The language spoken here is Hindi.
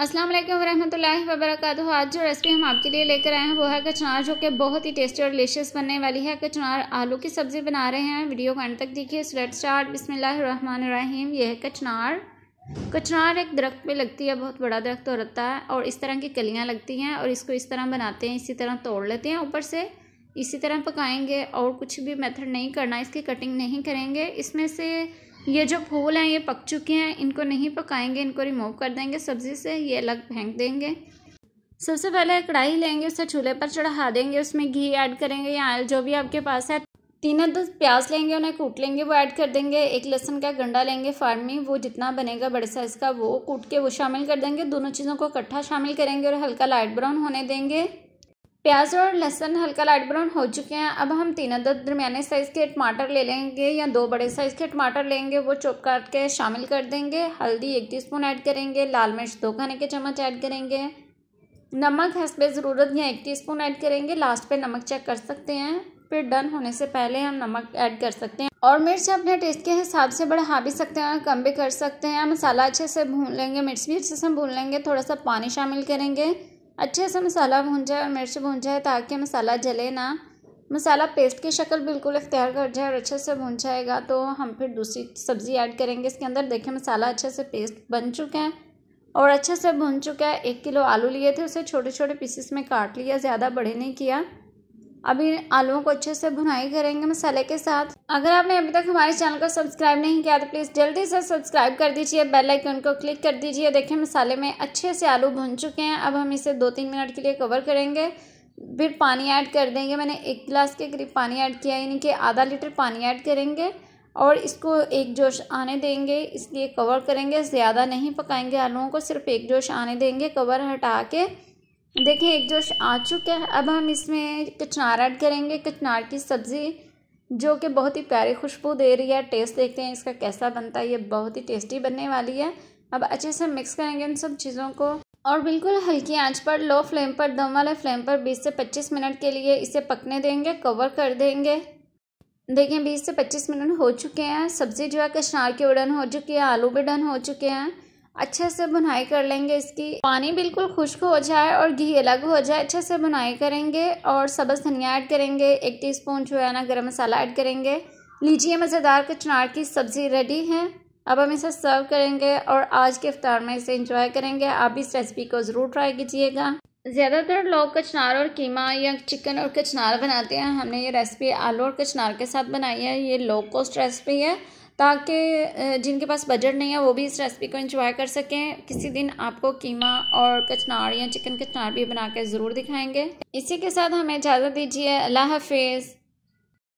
असलम वरहमल वबरक आज जो रेसिपी हम आपके लिए लेकर आए हैं वो है कचनार जो कि बहुत ही टेस्टी और डिलीशियस बनने वाली है कचनार आलू की सब्ज़ी बना रहे हैं वीडियो को एंड तक देखिए स्लेट स्टार्ट बिसमीम यह है कचनार कचनार एक दरख्त पे लगती है बहुत बड़ा दरख्त तो रहता है और इस तरह की कलियाँ लगती हैं और इसको इस तरह बनाते हैं इसी तरह तोड़ लेते हैं ऊपर से इसी तरह पकाएँगे और कुछ भी मेथड नहीं करना इसकी कटिंग नहीं करेंगे इसमें से ये जो फूल हैं ये पक चुके हैं इनको नहीं पकाएंगे इनको रिमूव कर देंगे सब्ज़ी से ये अलग फेंक देंगे सबसे पहले कढ़ाई लेंगे उसे चूल्हे पर चढ़ा देंगे उसमें घी ऐड करेंगे या जो भी आपके पास है तीनों दस प्याज लेंगे उन्हें कूट लेंगे वो ऐड कर देंगे एक लहसुन का गंडा लेंगे फार्मी वो जितना बनेगा बड़े साइज़ का वो कूट के वो शामिल कर देंगे दोनों चीज़ों को इकट्ठा शामिल करेंगे और हल्का लाइट ब्राउन होने देंगे प्याज और लहसुन हल्का लाइट ब्राउन हो चुके हैं अब हम तीन अदद दरमियाने साइज़ के टमाटर ले लेंगे या दो बड़े साइज़ के टमाटर लेंगे वो चॉप काट के शामिल कर देंगे हल्दी एक टी स्पून ऐड करेंगे लाल मिर्च दो खाने के चम्मच ऐड करेंगे नमक पे ज़रूरत या एक टी स्पून ऐड करेंगे लास्ट पे नमक चेक कर सकते हैं फिर डन होने से पहले हम नमक ऐड कर सकते हैं और मिर्च अपने टेस्ट के हिसाब से बढ़ा भी सकते हैं कम भी कर सकते हैं मसाला अच्छे से भून लेंगे मिर्च भी अच्छे से भून लेंगे थोड़ा सा पानी शामिल करेंगे अच्छे से मसाला भून जाए और मिर्च भून जाए ताकि मसाला जले ना मसाला पेस्ट की शक्ल बिल्कुल इख्तियार कर जाए और अच्छे से भून जाएगा तो हम फिर दूसरी सब्ज़ी ऐड करेंगे इसके अंदर देखिए मसाला अच्छे से पेस्ट बन चुका है और अच्छे से भून चुका है एक किलो आलू लिए थे उसे छोटे छोटे पीसेस में काट लिया ज़्यादा बड़े नहीं किया अभी आलुओं को अच्छे से भुनाई करेंगे मसाले के साथ अगर आपने अभी तक हमारे चैनल को सब्सक्राइब नहीं किया तो प्लीज़ जल्दी से सब्सक्राइब कर दीजिए बेल आइकन को क्लिक कर दीजिए देखें मसाले में अच्छे से आलू भुन चुके हैं अब हम इसे दो तीन मिनट के लिए कवर करेंगे फिर पानी ऐड कर देंगे मैंने एक गिलास के करीब पानी ऐड किया यानी कि आधा लीटर पानी ऐड करेंगे और इसको एक जोश आने देंगे इसलिए कवर करेंगे ज़्यादा नहीं पकाएंगे आलुओं को सिर्फ एक जोश आने देंगे कवर हटा के देखिए एक जोश आ चुका है अब हम इसमें कचनार ऐड करेंगे कचनार की सब्ज़ी जो कि बहुत ही प्यारी खुशबू दे रही है टेस्ट देखते हैं इसका कैसा बनता है ये बहुत ही टेस्टी बनने वाली है अब अच्छे से मिक्स करेंगे इन सब चीज़ों को और बिल्कुल हल्की आंच पर लो फ्लेम पर दम वाले फ्लेम पर 20 से 25 मिनट के लिए इसे पकने देंगे कवर कर देंगे देखिए 20 से 25 मिनट हो चुके हैं सब्ज़ी जो है कचनार की उड़न हो चुकी है आलू भी डन हो चुके हैं अच्छे से बुनाई कर लेंगे इसकी पानी बिल्कुल खुश्क हो जाए और घी अलग हो जाए अच्छे से बुनाई करेंगे और सब्ज़ धनिया ऐड करेंगे एक टीस्पून जो है ना गरम मसाला ऐड करेंगे लीजिए मज़ेदार कचनार की सब्ज़ी रेडी है अब हम इसे सर्व करेंगे और आज के अफ्तार में इसे इंजॉय करेंगे आप इस रेसिपी को ज़रूर ट्राई कीजिएगा ज़्यादातर लोग कचनार और कीमा या चिकन और कचनार बनाते हैं हमने ये रेसिपी आलू और कचनार के साथ बनाई है ये लो कॉस्ट रेसिपी है ताकि जिनके पास बजट नहीं है वो भी इस रेसिपी को इंजॉय कर सकें किसी दिन आपको कीमा और कचनार या चिकन कचनार भी बना के ज़रूर दिखाएंगे इसी के साथ हमें इजाज़त दीजिए अल्लाह हाफिज़